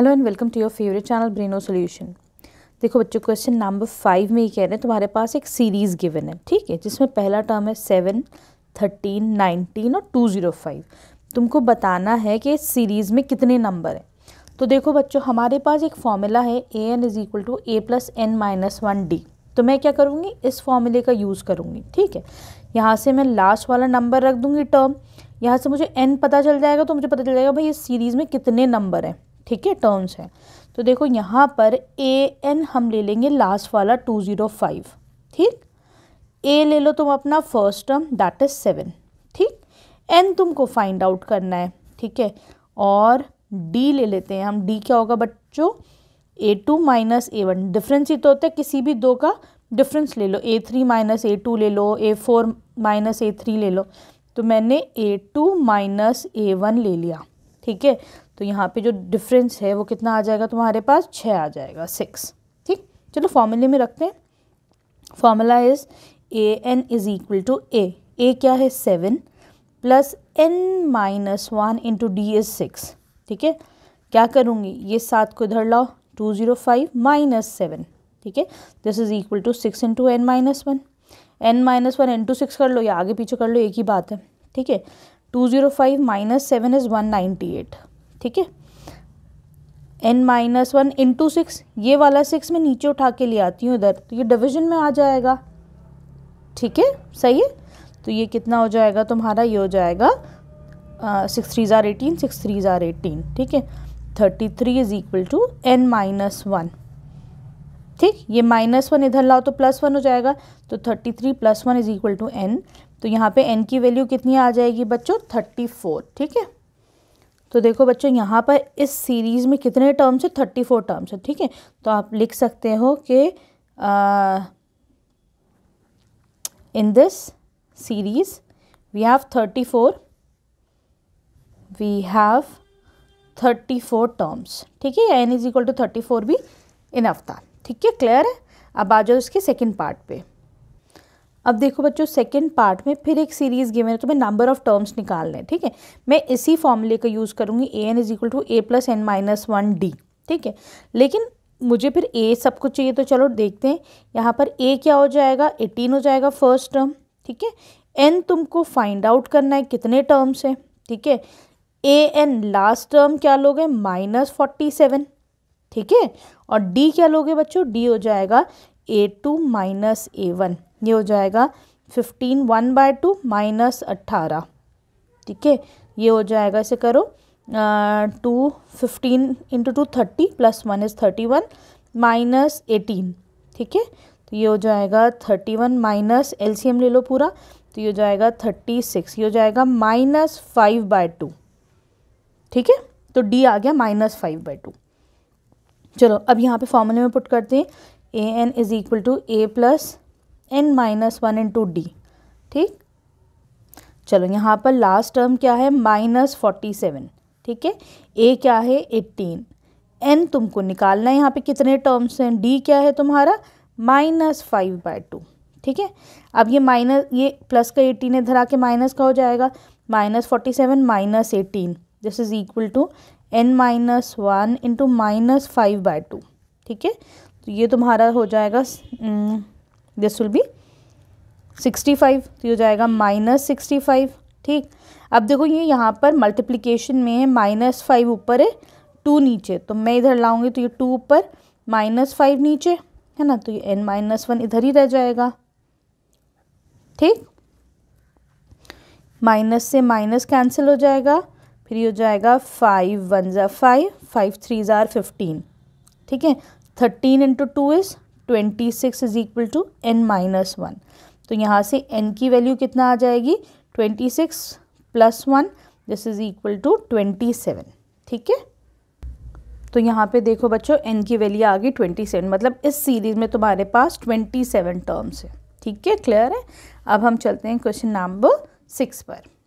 hello and welcome to your favourite channel Braino solution देखो बच्चों question number five में ही कह रहे हैं तुम्हारे पास एक सीरीज़ गिवन है ठीक है जिसमें पहला टर्म है सेवन थर्टीन नाइनटीन और टू ज़ीरो फाइव तुमको बताना है कि इस सीरीज़ में कितने नंबर हैं तो देखो बच्चों हमारे पास एक फॉर्मूला है a n is equal to a plus n minus one d तो मैं क्या करूँगी इस फॉर्मूले का यूज़ करूँगी ठीक है यहाँ से मैं लास्ट वाला नंबर रख दूँगी टर्म यहाँ से मुझे एन पता चल जाएगा तो मुझे पता चल जाएगा भाई इस सीरीज़ में कितने नंबर हैं ठीक है टर्म्स हैं तो देखो यहाँ पर ए एन हम ले लेंगे लास्ट वाला टू ज़ीरो फाइव ठीक ए ले लो तुम अपना first term that is seven ठीक एन तुमको फाइंड आउट करना है ठीक है और डी ले लेते हैं हम डी क्या होगा बच्चों a two minus a one difference ही तो होता है किसी भी दो का डिफरेंस ले लो a three minus a two ले लो a four minus a three ले लो तो मैंने a two minus a one ले लिया ठीक है तो यहाँ पे जो डिफरेंस है वो कितना आ जाएगा तुम्हारे पास छः आ जाएगा सिक्स ठीक चलो फॉर्मूले में रखते हैं formula is a n is equal to a a क्या है seven plus n minus one into d is six ठीक है क्या करूँगी ये सात को इधर लाओ two zero five minus seven ठीक है this is equal to six into n minus one n minus one into six कर लो या आगे पीछे कर लो एक ही बात है ठीक है two zero five minus seven is one ninety eight ठीक है n minus one into six ये वाला सिक्स मैं नीचे उठा के ले आती हूँ इधर तो ये डिविजन में आ जाएगा ठीक है सही है तो ये कितना हो जाएगा तुम्हारा ये हो जाएगा six three are eighteen six three are eighteen ठीक है thirty three is equal to n minus one ठीक ये माइनस वन इधर लाओ तो प्लस वन हो जाएगा तो thirty three plus one is equal to n तो यहाँ पे एन की वैल्यू कितनी आ जाएगी बच्चों थर्टी फोर ठीक है तो देखो बच्चों यहाँ पर इस सीरीज़ में कितने टर्म्स हैं थर्टी फोर टर्म्स हैं ठीक है तो आप लिख सकते हो कि in this series we have thirty four we have thirty four terms ठीक है n is equal to thirty four भी इनफ था ठीक है क्लियर है अब आ जाओ इसके सेकेंड पार्ट पे अब देखो बच्चों सेकेंड पार्ट में फिर एक सीरीज़ गिवन है तुम्हें नंबर ऑफ टर्म्स निकालने हैं ठीक है मैं इसी फॉर्मूले का यूज़ करूँगी a n is equal to a plus n minus one d ठीक है लेकिन मुझे फिर ए सब कुछ चाहिए तो चलो देखते हैं यहाँ पर ए क्या हो जाएगा एटीन हो जाएगा फर्स्ट टर्म ठीक है एन तुमको फाइंड आउट करना है कितने टर्म्स हैं ठीक है ए एन लास्ट टर्म क्या लोगे माइनस फोर्टी सेवन ठीक है और डी क्या लोगे बच्चों डी हो जाएगा a two minus a one ये हो जाएगा fifteen one by two minus अट्ठारह ठीक है ये हो जाएगा इसे करो two fifteen into two thirty plus one is thirty one minus eighteen ठीक है तो ये हो जाएगा thirty one minus L C M ले लो पूरा तो ये हो जाएगा थर्टी सिक्स ये हो जाएगा माइनस फाइव बाय टू ठीक है तो डी आ गया माइनस फाइव बाय टू चलो अब यहाँ पे फॉर्मूले में पुट करते हैं a n is equal to a plus n minus one into d ठीक चलो यहाँ पर लास्ट टर्म क्या है माइनस फोर्टी सेवन ठीक है ए क्या है एट्टीन एन तुमको निकालना है यहाँ पे कितने टर्म्स हैं डी क्या है तुम्हारा माइनस फाइव बाय टू ठीक है अब ये माइनस ये प्लस का एटीन इधर के माइनस का हो जाएगा minus forty seven minus eighteen this is equal to n minus one into minus five by two ठीक है तो ये तुम्हारा हो जाएगा mm, दिस विल बी 65 तो ये हो जाएगा माइनस सिक्सटी फाइव ठीक अब देखो ये यहाँ पर मल्टीप्लिकेशन में है माइनस फाइव ऊपर है टू नीचे तो मैं इधर लाऊंगी तो ये टू ऊपर माइनस फाइव नीचे है ना तो ये एन माइनस वन इधर ही रह जाएगा ठीक माइनस से माइनस कैंसिल हो जाएगा फिर ये हो जाएगा five one are five five three are fifteen ठीक है thirteen into two is twenty six is equal to n minus one तो यहाँ से एन की वैल्यू कितना आ जाएगी twenty six plus one this is equal to twenty seven ठीक है तो यहाँ पे देखो बच्चों एन की वैल्यू आ गई ट्वेंटी सेवन मतलब इस सीरीज़ में तुम्हारे पास ट्वेंटी सेवन टर्म्स है ठीक है क्लियर है अब हम चलते हैं क्वेश्चन नंबर सिक्स पर